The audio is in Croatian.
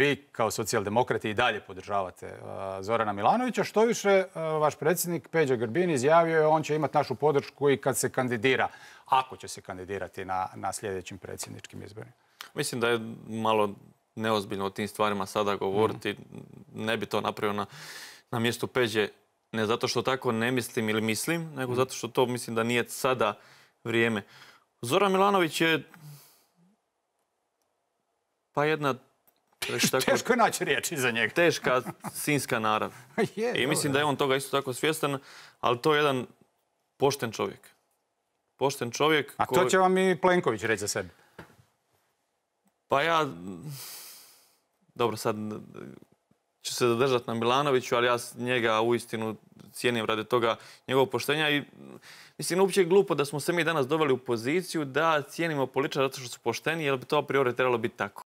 vi kao socijaldemokrati i dalje podržavate uh, Zorana Milanovića. Što više, uh, vaš predsjednik Peđa Grbin izjavio je on će imati našu podršku i kad se kandidira, ako će se kandidirati na, sljedećim predsjedničkim izborima. Mislim da je malo neozbiljno o tim stvarima sada govoriti. Mhm. Ne bi to napravio na, mjestu Peđe. Ne zato što tako ne mislim ili mislim, nego mhm. zato što to mislim da nije sada vrijeme. Zoran Milanović je pa jedna Teško je naći riječ za njega. Teška sinska narav. I mislim da je on toga isto tako svjestan, ali to je jedan pošten čovjek. Pošten čovjek... A to će vam i Plenković reći za sebe. Pa ja... Dobro, sad ću se zadržati na Milanoviću, ali ja njega uistinu cijenim radi toga njegovog poštenja i mislim uopće je glupo da smo se mi danas doveli u poziciju da cijenimo političara zato što su pošteni, jer bi to a priori trebalo biti tako.